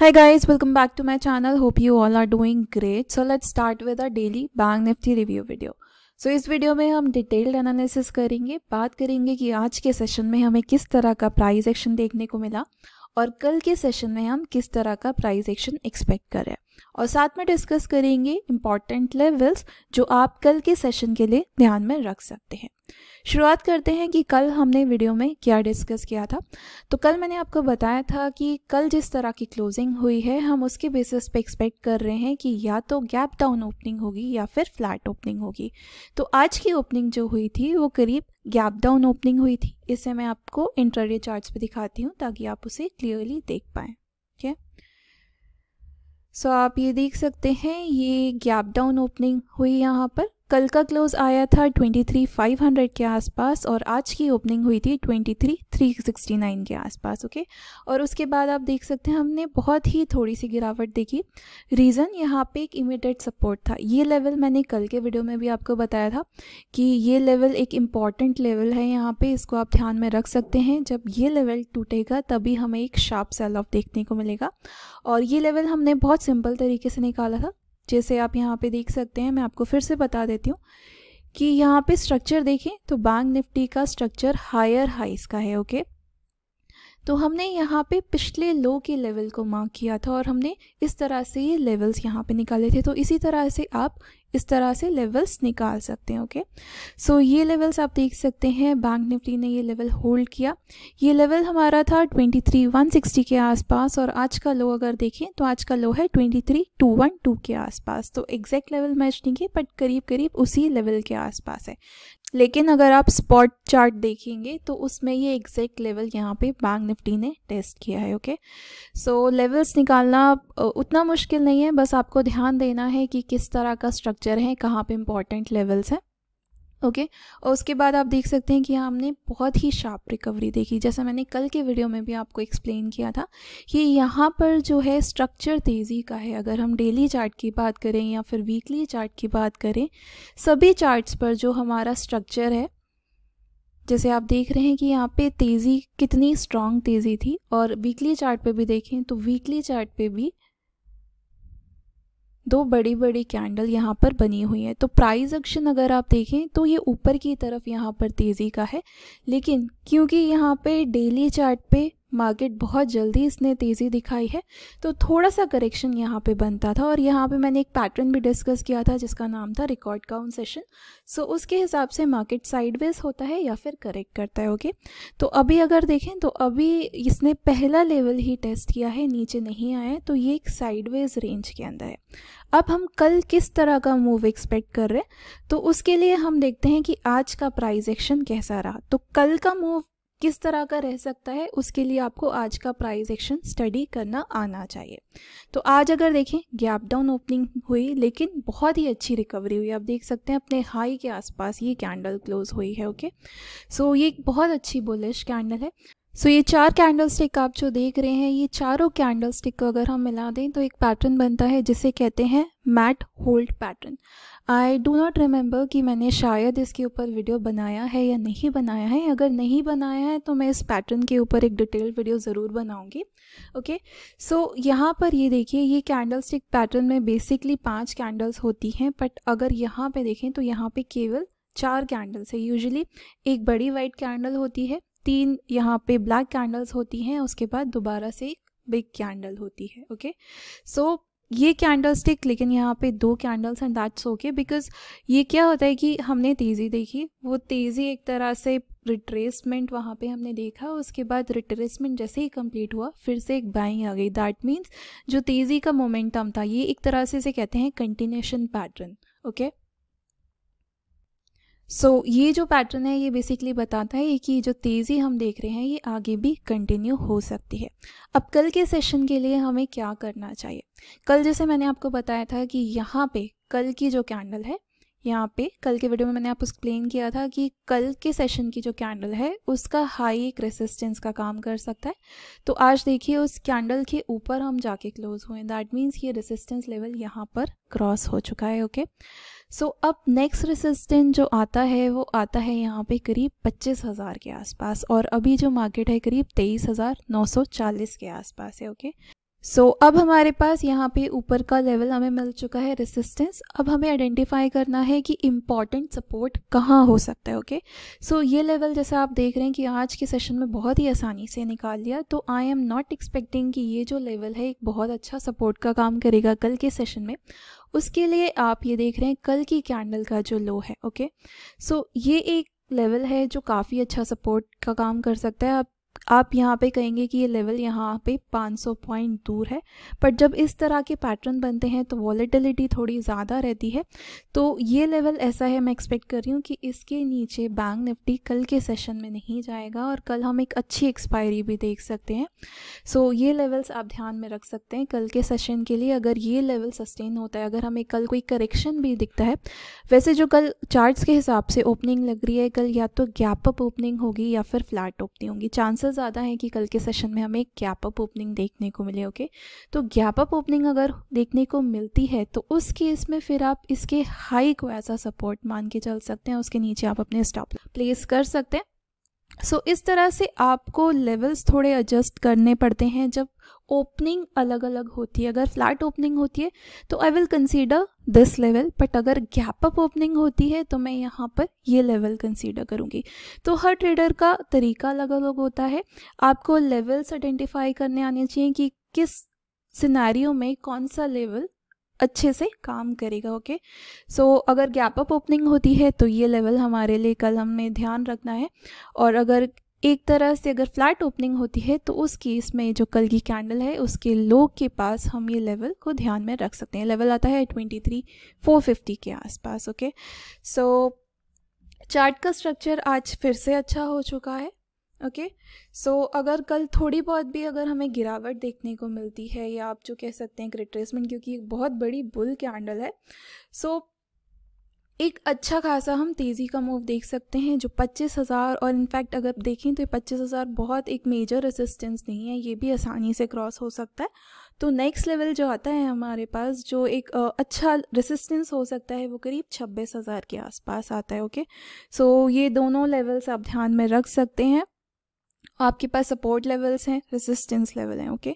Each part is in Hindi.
Hi guys, welcome back to my channel. Hope you all are doing great. So let's start with our daily Bank Nifty review video. So so, इस वीडियो में हम डिटेल्ड एनालिसिस करेंगे बात करेंगे कि आज के सेशन में हमें किस तरह का प्राइज एक्शन देखने को मिला और कल के सेशन में हम किस तरह का प्राइज एक्शन एक्सपेक्ट करें और साथ में डिस्कस करेंगे इम्पॉर्टेंट लेवल्स जो आप कल के सेशन के लिए ध्यान में रख सकते हैं शुरुआत करते हैं कि कल हमने वीडियो में क्या डिस्कस किया था तो कल मैंने आपको बताया था कि कल जिस तरह की क्लोजिंग हुई है हम उसके बेसिस पे एक्सपेक्ट कर रहे हैं कि या तो गैप डाउन ओपनिंग होगी या फिर फ्लैट ओपनिंग होगी तो आज की ओपनिंग जो हुई थी वो करीब गैप डाउन ओपनिंग हुई थी इसे मैं आपको इंटरव्यू चार्ज पर दिखाती हूँ ताकि आप उसे क्लियरली देख पाएँ ठीक है सो आप ये देख सकते हैं ये गैप डाउन ओपनिंग हुई यहाँ पर कल का क्लोज आया था 23,500 के आसपास और आज की ओपनिंग हुई थी 23,369 के आसपास ओके और उसके बाद आप देख सकते हैं हमने बहुत ही थोड़ी सी गिरावट देखी रीज़न यहाँ पे एक इमिडेट सपोर्ट था ये लेवल मैंने कल के वीडियो में भी आपको बताया था कि ये लेवल एक इम्पॉर्टेंट लेवल है यहाँ पे इसको आप ध्यान में रख सकते हैं जब ये लेवल टूटेगा तभी हमें एक शार्प सेल ऑफ देखने को मिलेगा और ये लेवल हमने बहुत सिंपल तरीके से निकाला था जैसे आप यहाँ पे देख सकते हैं मैं आपको फिर से बता देती हूँ कि यहाँ पे स्ट्रक्चर देखें तो बैंक निफ्टी का स्ट्रक्चर हायर हाइस का है ओके okay? तो हमने यहाँ पे पिछले लो के लेवल को मार्क किया था और हमने इस तरह से ये लेवल्स यहाँ पे निकाले थे तो इसी तरह से आप इस तरह से लेवल्स निकाल सकते हैं ओके सो so, ये लेवल्स आप देख सकते हैं बैंक निफ्टी ने ये लेवल होल्ड किया ये लेवल हमारा था 23,160 के आसपास और आज का लो अगर देखें तो आज का लो है 23,212 के आसपास तो एग्जैक्ट लेवल मैच नहीं है बट करीब करीब उसी लेवल के आसपास है लेकिन अगर आप स्पॉट चार्ट देखेंगे तो उसमें ये एग्जैक्ट लेवल यहाँ पे बैंक निफ्टी ने टेस्ट किया है ओके सो लेवल्स निकालना उतना मुश्किल नहीं है बस आपको ध्यान देना है कि किस तरह का स्ट्रक्चर है कहाँ पे इम्पॉर्टेंट लेवल्स हैं ओके okay? और उसके बाद आप देख सकते हैं कि हमने बहुत ही शार्प रिकवरी देखी जैसा मैंने कल के वीडियो में भी आपको एक्सप्लेन किया था कि यहाँ पर जो है स्ट्रक्चर तेज़ी का है अगर हम डेली चार्ट की बात करें या फिर वीकली चार्ट की बात करें सभी चार्ट्स पर जो हमारा स्ट्रक्चर है जैसे आप देख रहे हैं कि यहाँ पे तेज़ी कितनी स्ट्रॉन्ग तेज़ी थी और वीकली चार्ट पे भी देखें तो वीकली चार्ट पे भी दो बड़ी बड़ी कैंडल यहाँ पर बनी हुई हैं तो प्राइस एक्शन अगर आप देखें तो ये ऊपर की तरफ यहाँ पर तेज़ी का है लेकिन क्योंकि यहाँ पे डेली चार्ट पे मार्केट बहुत जल्दी इसने तेज़ी दिखाई है तो थोड़ा सा करेक्शन यहाँ पे बनता था और यहाँ पे मैंने एक पैटर्न भी डिस्कस किया था जिसका नाम था रिकॉर्ड काउंट सेशन सो उसके हिसाब से मार्केट साइडवेज होता है या फिर करेक्ट करता है ओके तो अभी अगर देखें तो अभी इसने पहला लेवल ही टेस्ट किया है नीचे नहीं आया तो ये एक साइडवेज रेंज के अंदर है अब हम कल किस तरह का मूव एक्सपेक्ट कर रहे हैं तो उसके लिए हम देखते हैं कि आज का प्राइज एक्शन कैसा रहा तो कल का मूव किस तरह का रह सकता है उसके लिए आपको आज का प्राइस एक्शन स्टडी करना आना चाहिए तो आज अगर देखें गैप डाउन ओपनिंग हुई लेकिन बहुत ही अच्छी रिकवरी हुई आप देख सकते हैं अपने हाई के आसपास ये कैंडल क्लोज हुई है ओके सो ये बहुत अच्छी बुलिश कैंडल है सो so, ये चार कैंडल स्टिक आप जो देख रहे हैं ये चारों कैंडल स्टिक को अगर हम मिला दें तो एक पैटर्न बनता है जिसे कहते हैं mat hold pattern I do not remember कि मैंने शायद इसके ऊपर वीडियो बनाया है या नहीं बनाया है अगर नहीं बनाया है तो मैं इस पैटर्न के ऊपर एक डिटेल वीडियो ज़रूर बनाऊंगी ओके सो यहाँ पर ये देखिए ये कैंडल स्टिक पैटर्न में बेसिकली पाँच कैंडल्स होती हैं बट अगर यहाँ पर देखें तो यहाँ पर केवल चार कैंडल्स है यूजली एक बड़ी वाइट कैंडल होती है तीन यहाँ पे ब्लैक कैंडल्स होती हैं उसके बाद दोबारा से एक बिग कैंडल होती है ओके सो so, ये कैंडल स्टिक लेकिन यहाँ पे दो candles and that's okay because ये क्या होता है कि हमने तेज़ी देखी वो तेज़ी एक तरह से रिट्रेसमेंट वहाँ पे हमने देखा उसके बाद रिट्रेसमेंट जैसे ही कंप्लीट हुआ फिर से एक बाइंग आ गई दैट मीन्स जो तेज़ी का मोमेंटम था ये एक तरह से इसे कहते हैं continuation pattern okay so so, ये जो पैटर्न है ये बेसिकली बताता है कि जो तेज़ी हम देख रहे हैं ये आगे भी कंटिन्यू हो सकती है अब कल के सेशन के लिए हमें क्या करना चाहिए कल जैसे मैंने आपको बताया था कि यहाँ पे कल की जो कैंडल है यहाँ पे कल के वीडियो में मैंने आपको एक्सप्लेन किया था कि कल के सेशन की जो कैंडल है उसका हाई एक रेसिस्टेंस का काम कर सकता है तो आज देखिए उस कैंडल के ऊपर हम जाके क्लोज हुए दैट मीन्स ये रेसिस्टेंस लेवल यहाँ पर क्रॉस हो चुका है ओके सो so, अब नेक्स्ट रेसिस्टेंस जो आता है वो आता है यहाँ पे करीब पच्चीस हज़ार के आसपास और अभी जो मार्केट है करीब तेईस हज़ार नौ सौ चालीस के आसपास है ओके okay? सो so, अब हमारे पास यहाँ पे ऊपर का लेवल हमें मिल चुका है रेसिस्टेंस अब हमें आइडेंटिफाई करना है कि इम्पॉर्टेंट सपोर्ट कहाँ हो सकता है ओके सो so, ये लेवल जैसा आप देख रहे हैं कि आज के सेशन में बहुत ही आसानी से निकाल लिया तो आई एम नॉट एक्सपेक्टिंग कि ये जो लेवल है एक बहुत अच्छा सपोर्ट का काम करेगा कल के सेशन में उसके लिए आप ये देख रहे हैं कल की कैंडल का जो लो है ओके okay? सो so, ये एक लेवल है जो काफ़ी अच्छा सपोर्ट का काम कर सकता है आप आप यहाँ पे कहेंगे कि ये लेवल यहाँ पे 500 पॉइंट दूर है बट जब इस तरह के पैटर्न बनते हैं तो वॉलेटिलिटी थोड़ी ज़्यादा रहती है तो ये लेवल ऐसा है मैं एक्सपेक्ट कर रही हूँ कि इसके नीचे बैंक निफ्टी कल के सेशन में नहीं जाएगा और कल हम एक अच्छी एक्सपायरी भी देख सकते हैं सो so, ये लेवल्स आप ध्यान में रख सकते हैं कल के सेशन के लिए अगर ये लेवल सस्टेन होता है अगर हमें कल कोई करेक्शन भी दिखता है वैसे जो कल चार्ट के हिसाब से ओपनिंग लग रही है कल या तो गैप अप ओपनिंग होगी या फिर फ्लैट ओपनिंग होगी चांसेस चांसेस ज़्यादा हैं कि कल के सेशन में हमें गैप अप ओपनिंग देखने को मिले ओके तो गैप अप ओपनिंग अगर देखने को मिलती है तो उस केस में फिर आप इसके हाई को एज अ सपोर्ट मान के चल सकते हैं उसके नीचे आप अपने स्टॉप प्लेस कर सकते हैं सो so, इस तरह से आपको लेवल्स थोड़े एडजस्ट करने पड़ते हैं जब ओपनिंग अलग अलग होती है अगर फ्लैट ओपनिंग होती है तो I will consider this level but अगर गैप अप ओपनिंग होती है तो मैं यहाँ पर ये लेवल कंसीडर करूँगी तो हर ट्रेडर का तरीका अलग अलग होता है आपको लेवल्स आइडेंटिफाई करने आने चाहिए कि किस सिनारियों में कौन सा लेवल अच्छे से काम करेगा ओके सो so, अगर गैप अप ओपनिंग होती है तो ये लेवल हमारे लिए कल हमें ध्यान रखना है और अगर एक तरह से अगर फ्लैट ओपनिंग होती है तो उस केस में जो कल की कैंडल है उसके लो के पास हम ये लेवल को ध्यान में रख सकते हैं लेवल आता है ट्वेंटी थ्री फोर फिफ्टी के आसपास ओके सो चार्ट का स्ट्रक्चर आज फिर से अच्छा हो चुका है ओके okay? सो so, अगर कल थोड़ी बहुत भी अगर हमें गिरावट देखने को मिलती है या आप जो कह सकते हैं एक रिट्रेसमेंट क्योंकि एक बहुत बड़ी बुल कैंडल है सो so, एक अच्छा खासा हम तेज़ी का मूव देख सकते हैं जो पच्चीस हज़ार और इनफैक्ट अगर देखें तो ये पच्चीस हज़ार बहुत एक मेजर रेसिस्टेंस नहीं है ये भी आसानी से क्रॉस हो सकता है तो नेक्स्ट लेवल जो आता है हमारे पास जो एक अच्छा रेसिस्टेंस हो सकता है वो करीब छब्बीस हज़ार के आसपास आता है ओके सो so, ये दोनों लेवल्स आप ध्यान में रख सकते हैं आपके पास सपोर्ट लेवल्स हैं रेजिस्टेंस लेवल हैं ओके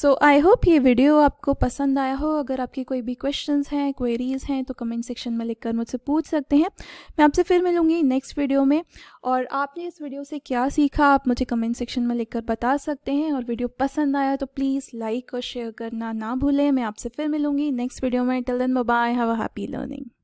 सो आई होप ये वीडियो आपको पसंद आया हो अगर आपकी कोई भी क्वेश्चंस हैं क्वेरीज हैं तो कमेंट सेक्शन में लिखकर मुझसे पूछ सकते हैं मैं आपसे फिर मिलूंगी नेक्स्ट वीडियो में और आपने इस वीडियो से क्या सीखा आप मुझे कमेंट सेक्शन में लिखकर बता सकते हैं और वीडियो पसंद आया तो प्लीज़ लाइक और शेयर करना ना भूलें मैं आपसे फिर मिलूंगी नेक्स्ट वीडियो में till then bye have a happy learning